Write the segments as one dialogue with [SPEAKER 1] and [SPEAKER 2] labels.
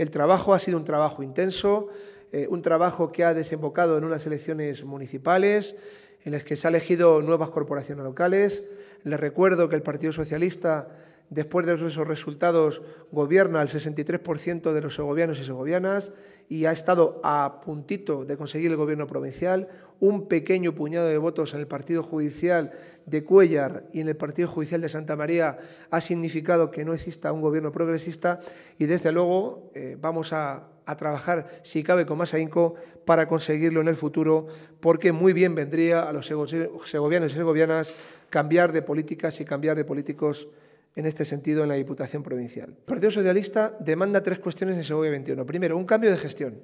[SPEAKER 1] El trabajo ha sido un trabajo intenso, eh, un trabajo que ha desembocado en unas elecciones municipales, en las que se han elegido nuevas corporaciones locales. Les recuerdo que el Partido Socialista Después de esos resultados, gobierna el 63% de los segovianos y segovianas y ha estado a puntito de conseguir el gobierno provincial. Un pequeño puñado de votos en el Partido Judicial de Cuellar y en el Partido Judicial de Santa María ha significado que no exista un gobierno progresista y, desde luego, eh, vamos a, a trabajar, si cabe, con más ahínco para conseguirlo en el futuro, porque muy bien vendría a los segovianos y segovianas cambiar de políticas y cambiar de políticos en este sentido en la Diputación Provincial. El Partido Socialista demanda tres cuestiones en Segovia 21. Primero, un cambio de gestión.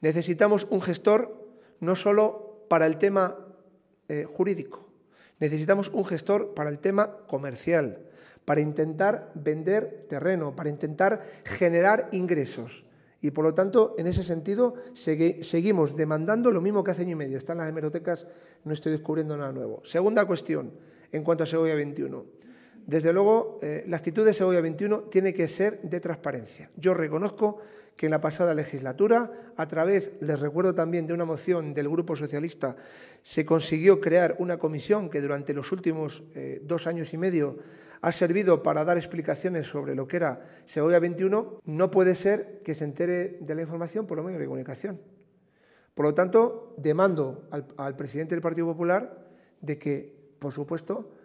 [SPEAKER 1] Necesitamos un gestor no solo para el tema eh, jurídico, necesitamos un gestor para el tema comercial, para intentar vender terreno, para intentar generar ingresos. Y por lo tanto, en ese sentido, seguimos demandando lo mismo que hace año y medio. Están las hemerotecas, no estoy descubriendo nada nuevo. Segunda cuestión, en cuanto a Segovia 21. Desde luego, eh, la actitud de Segovia 21 tiene que ser de transparencia. Yo reconozco que en la pasada legislatura, a través, les recuerdo también, de una moción del Grupo Socialista, se consiguió crear una comisión que durante los últimos eh, dos años y medio ha servido para dar explicaciones sobre lo que era Segovia 21. No puede ser que se entere de la información por los medios de comunicación. Por lo tanto, demando al presidente del Partido Popular de que, por supuesto,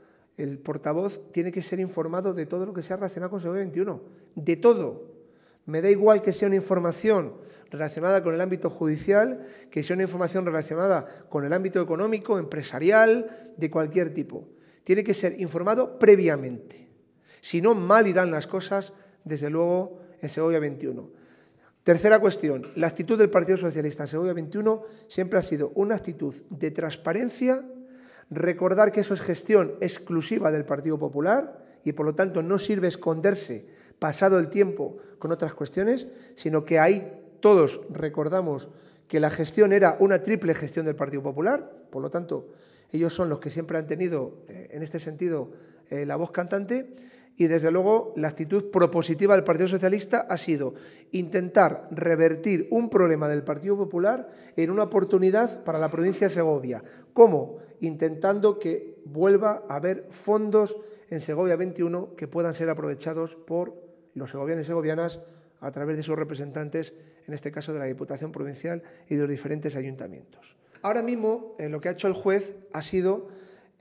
[SPEAKER 1] el portavoz tiene que ser informado de todo lo que sea relacionado con Segovia 21, de todo. Me da igual que sea una información relacionada con el ámbito judicial, que sea una información relacionada con el ámbito económico, empresarial, de cualquier tipo. Tiene que ser informado previamente. Si no, mal irán las cosas, desde luego, en Segovia 21. Tercera cuestión, la actitud del Partido Socialista en Segovia 21 siempre ha sido una actitud de transparencia Recordar que eso es gestión exclusiva del Partido Popular y por lo tanto no sirve esconderse pasado el tiempo con otras cuestiones, sino que ahí todos recordamos que la gestión era una triple gestión del Partido Popular, por lo tanto ellos son los que siempre han tenido eh, en este sentido eh, la voz cantante y desde luego la actitud propositiva del Partido Socialista ha sido intentar revertir un problema del Partido Popular en una oportunidad para la provincia de Segovia. ¿Cómo? Intentando que vuelva a haber fondos en Segovia 21 que puedan ser aprovechados por los segovianos y segovianas a través de sus representantes, en este caso de la Diputación Provincial y de los diferentes ayuntamientos. Ahora mismo, eh, lo que ha hecho el juez ha sido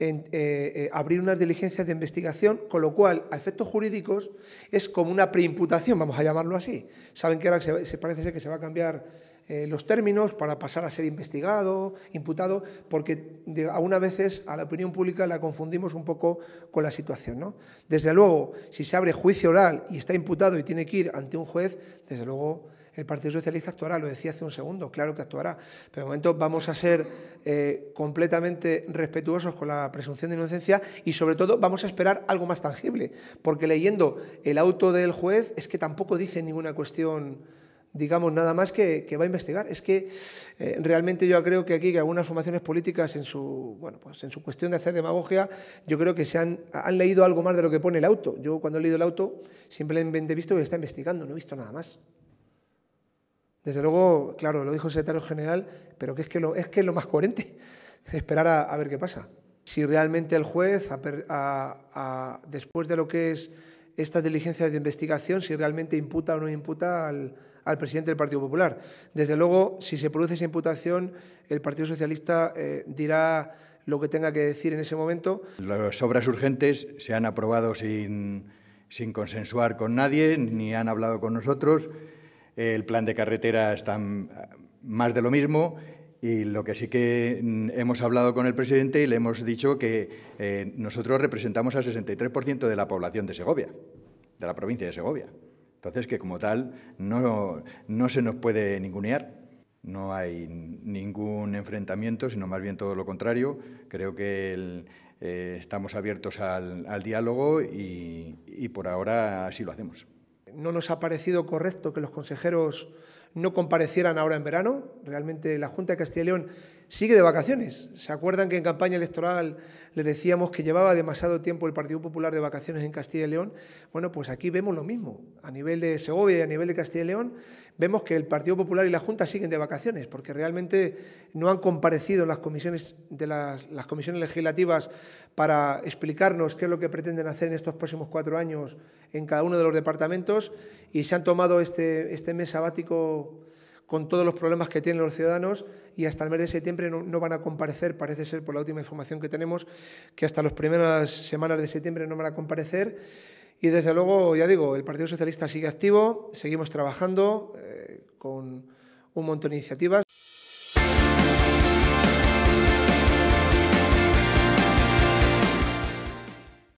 [SPEAKER 1] eh, eh, abrir unas diligencias de investigación, con lo cual, a efectos jurídicos, es como una preimputación, vamos a llamarlo así. Saben que ahora se, parece ser que se va a cambiar eh, los términos para pasar a ser investigado, imputado, porque algunas veces a la opinión pública la confundimos un poco con la situación. ¿no? Desde luego, si se abre juicio oral y está imputado y tiene que ir ante un juez, desde luego el Partido Socialista actuará, lo decía hace un segundo, claro que actuará, pero de momento vamos a ser eh, completamente respetuosos con la presunción de inocencia y sobre todo vamos a esperar algo más tangible, porque leyendo el auto del juez es que tampoco dice ninguna cuestión digamos, nada más que, va a investigar. Es que eh, realmente yo creo que aquí que algunas formaciones políticas en su, pues en su cuestión de hacer demagogia, yo creo que se han, han leído algo más de lo que pone el auto. Yo cuando he leído el auto simplemente he visto que está investigando, no he visto nada más. Desde luego, claro, lo dijo el secretario general, pero es que lo, es, que lo más coherente, esperar a, ver qué pasa. Si realmente el juez, después de lo que es esta diligencia de investigación, si realmente imputa o no imputa al, presidente del Partido Popular. Desde luego, si se produce esa imputación, el Partido Socialista eh, dirá lo que tenga que decir en ese momento.
[SPEAKER 2] Las obras urgentes se han aprobado sin, sin consensuar con nadie, ni han hablado con nosotros el plan de carretera está mm, más de lo mismo y lo que sí que mm, hemos hablado con el presidente y le hemos dicho que eh, nosotros representamos al 63% de la población de Segovia, de la provincia de Segovia. Entonces, que como tal no, se nos puede ningunear. No hay ningún enfrentamiento, sino más bien todo lo contrario. Creo que eh, estamos abiertos al, diálogo y por ahora así lo hacemos
[SPEAKER 1] no nos ha parecido correcto que los consejeros no comparecieran ahora en verano. Realmente la Junta de Castilla y León sigue de vacaciones. ¿Se acuerdan que en campaña electoral les decíamos que llevaba demasiado tiempo el Partido Popular de vacaciones en Castilla y León? Bueno, pues aquí vemos lo mismo. A nivel de Segovia y a nivel de Castilla y León, vemos que el Partido Popular y la Junta siguen de vacaciones, porque realmente no han comparecido en las comisiones, de las, comisiones legislativas para explicarnos qué es lo que pretenden hacer en estos próximos cuatro años en cada uno de los departamentos y se han tomado este, este mes sabático con todos los problemas que tienen los ciudadanos y hasta el mes de septiembre no, van a comparecer, parece ser por la última información que tenemos, que hasta las primeras semanas de septiembre no van a comparecer. Y desde luego, ya digo, el Partido Socialista sigue activo, seguimos trabajando eh, con un montón de iniciativas.